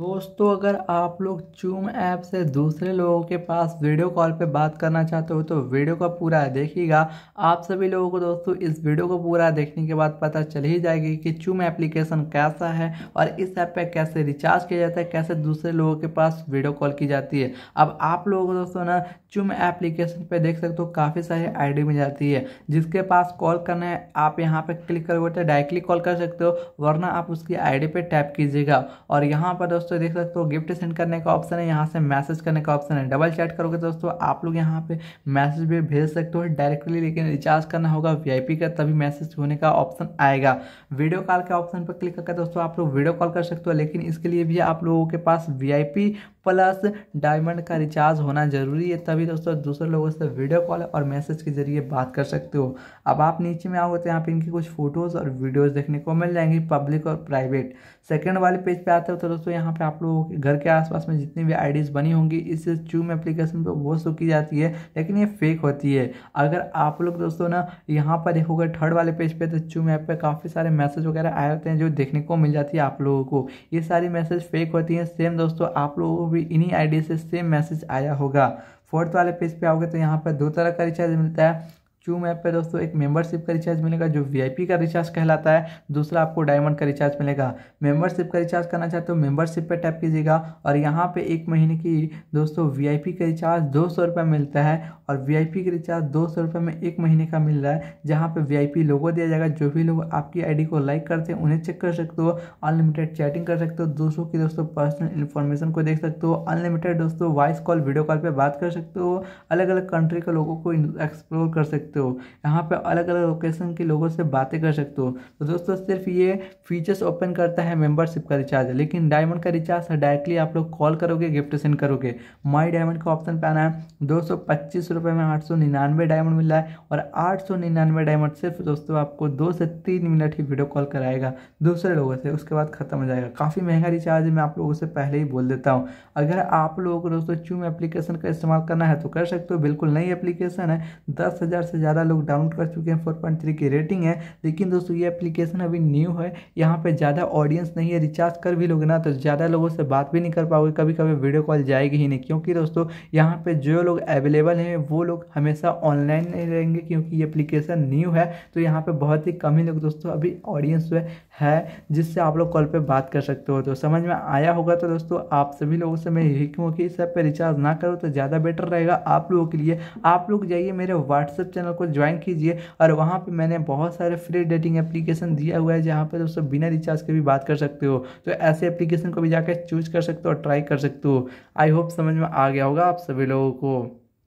दोस्तों अगर आप लोग चूम ऐप से दूसरे लोगों के पास वीडियो कॉल पे बात करना चाहते हो तो वीडियो का पूरा देखिएगा आप सभी लोगों को दोस्तों इस वीडियो को पूरा देखने के बाद पता चल ही जाएगी कि चूम एप्लीकेशन कैसा है और इस ऐप पे कैसे रिचार्ज किया जाता है कैसे दूसरे लोगों के पास वीडियो कॉल की जाती है अब आप लोगों को दोस्तों ना चूम एप्लीकेशन पर देख सकते हो काफ़ी सारी आई मिल जाती है जिसके पास कॉल करना है आप यहाँ पर क्लिक करोगे तो डायरेक्टली कॉल कर सकते हो वरना आप उसकी आई डी टैप कीजिएगा और यहाँ पर दोस्तों दोस्तों देख सकते हो गिफ्ट सेंड करने का ऑप्शन है यहाँ से मैसेज करने का ऑप्शन है डबल चैट करोगे दोस्तों आप लोग यहाँ पे मैसेज भी भेज सकते हो डायरेक्टली लेकिन रिचार्ज करना होगा वीआईपी का तभी मैसेज होने का ऑप्शन आएगा वीडियो कॉल के ऑप्शन पर क्लिक करके दोस्तों आप लोग वीडियो कॉल कर सकते हो लेकिन इसके लिए भी आप लोगों के पास वी प्लस डायमंड का रिचार्ज होना ज़रूरी है तभी दोस्तों दूसरे लोगों से वीडियो कॉल और मैसेज के जरिए बात कर सकते हो अब आप नीचे में आओगे तो यहाँ पे इनकी कुछ फोटोज़ और वीडियोज़ देखने को मिल जाएंगी पब्लिक और प्राइवेट सेकेंड वाले पेज पे आते हो तो दोस्तों यहाँ यहाँ पे आप लोगों के घर के आसपास में जितनी भी आईडीज़ बनी होंगी इस चूम एप्लीकेशन पर वो सो की जाती है लेकिन ये फेक होती है अगर आप लोग दोस्तों ना यहाँ पर देखोगे थर्ड वाले पेज पे तो चूम ऐप पे काफ़ी सारे मैसेज वगैरह आए होते हैं जो देखने को मिल जाती है आप लोगों को ये सारी मैसेज फेक होती हैं सेम दोस्तों आप लोगों को भी इन्हीं आईडी से सेम मैसेज आया होगा फोर्थ वाले पेज पे आओगे तो यहाँ पर दो तरह का रिचार्ज मिलता है क्यूम ऐप पे दोस्तों एक मेंबरशिप का रिचार्ज मिलेगा जो वीआईपी का रिचार्ज कहलाता है दूसरा आपको डायमंड का रिचार्ज मिलेगा मेंबरशिप का रिचार्ज करना चाहते हो मेंबरशिप पे टैप कीजिएगा और यहाँ पे एक महीने की दोस्तों वीआईपी का रिचार्ज दो सौ रुपये मिलता है और वीआईपी का रिचार्ज दो सौ रुपये में एक महीने का मिल रहा है जहाँ पर वी लोगो दिया जाएगा जो भी लोग आपकी आई को लाइक करते हैं उन्हें चेक कर सकते हो अनलिमिटेड चैटिंग कर सकते हो दोस्तों की दोस्तों पर्सनल इन्फॉर्मेशन को देख सकते हो अनलिमिटेड दोस्तों वॉइस कॉल वीडियो कॉल पर बात कर सकते हो अलग अलग कंट्री के लोगों को एक्सप्लोर कर सकते सकते हो यहाँ पे अलग अलग लोकेशन के लोगों से बातें कर सकते हो तो दोस्तों सिर्फ ये फीचर्स ओपन करता है मेंबरशिप का रिचार्ज लेकिन डायमंड का रिचार्ज डायरेक्टली आप लोग कॉल करोगे गिफ्ट सेंड करोगे माई डायमंड का ऑप्शन पे आना है दो सौ में आठ डायमंड मिल रहा है और आठ डायमंड सिर्फ दोस्तों आपको दो से तीन मिनट ही वीडियो कॉल कराएगा दूसरे लोगों से उसके बाद ख़त्म हो जाएगा काफ़ी महंगा रिचार्ज है मैं आप लोगों से पहले ही बोल देता हूँ अगर आप लोगों को दोस्तों चूम एप्लीकेशन का इस्तेमाल करना है तो कर सकते हो बिल्कुल नई एप्लीकेशन है दस हज़ार से ज़्यादा लोग डाउनलोड कर चुके हैं फोर की रेटिंग है लेकिन दोस्तों ये एप्लीकेशन अभी न्यू है यहाँ पर ज़्यादा ऑडियंस नहीं है रिचार्ज कर भी लोगे ना तो ज़्यादा लोगों से बात भी नहीं कर पाओगे कभी कभी वीडियो कॉल जाएगी ही नहीं क्योंकि दोस्तों यहाँ पर जो लोग अवेलेबल हैं वो लोग हमेशा ऑनलाइन नहीं रहेंगे क्योंकि ये एप्लीकेशन न्यू है तो यहाँ पर बहुत ही कम ही लोग दोस्तों अभी ऑडियंस जो है जिससे आप लोग कॉल पर बात कर सकते हो तो समझ में आया होगा तो दोस्तों आप सभी लोगों से मैं यही कहूँ कि इस ऐप पर रिचार्ज ना करो तो ज़्यादा बेटर रहेगा आप लोगों के लिए आप लोग जाइए मेरे व्हाट्सएप चैनल चैनल को ज्वाइन कीजिए और वहाँ पर मैंने बहुत सारे फ्री डेटिंग एप्लीकेशन दिया हुआ है जहाँ पर दोस्तों बिना रिचार्ज के भी बात कर सकते हो तो ऐसे एप्लीकेशन को भी जाकर चूज कर सकते हो और ट्राई कर सकते हो आई होप समझ में आ गया होगा आप सभी लोगों को